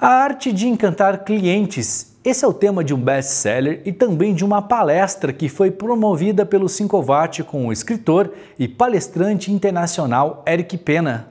A arte de encantar clientes. Esse é o tema de um best-seller e também de uma palestra que foi promovida pelo Sincovat com o escritor e palestrante internacional Eric Pena.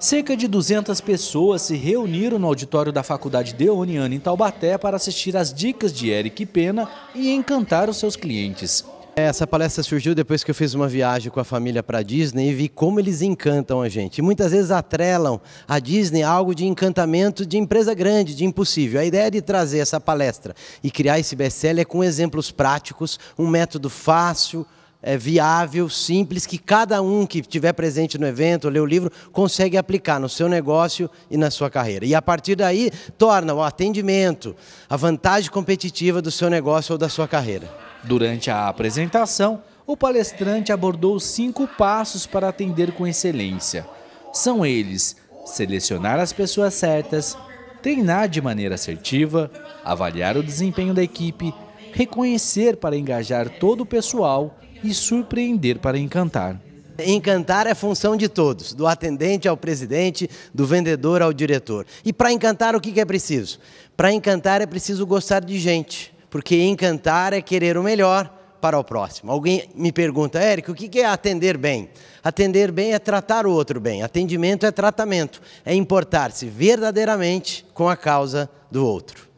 Cerca de 200 pessoas se reuniram no auditório da Faculdade Deoniana em Taubaté para assistir às dicas de Eric Pena e encantar os seus clientes. É, essa palestra surgiu depois que eu fiz uma viagem com a família para a Disney e vi como eles encantam a gente. E muitas vezes atrelam a Disney algo de encantamento de empresa grande, de impossível. A ideia de trazer essa palestra e criar esse best-seller é com exemplos práticos, um método fácil, é, viável, simples, que cada um que estiver presente no evento, ler o livro, consegue aplicar no seu negócio e na sua carreira. E a partir daí, torna o atendimento, a vantagem competitiva do seu negócio ou da sua carreira. Durante a apresentação, o palestrante abordou cinco passos para atender com excelência. São eles: selecionar as pessoas certas, treinar de maneira assertiva, avaliar o desempenho da equipe, reconhecer para engajar todo o pessoal e surpreender para encantar. Encantar é função de todos, do atendente ao presidente, do vendedor ao diretor. E para encantar, o que é preciso? Para encantar é preciso gostar de gente porque encantar é querer o melhor para o próximo. Alguém me pergunta, Érico, o que é atender bem? Atender bem é tratar o outro bem. Atendimento é tratamento, é importar-se verdadeiramente com a causa do outro.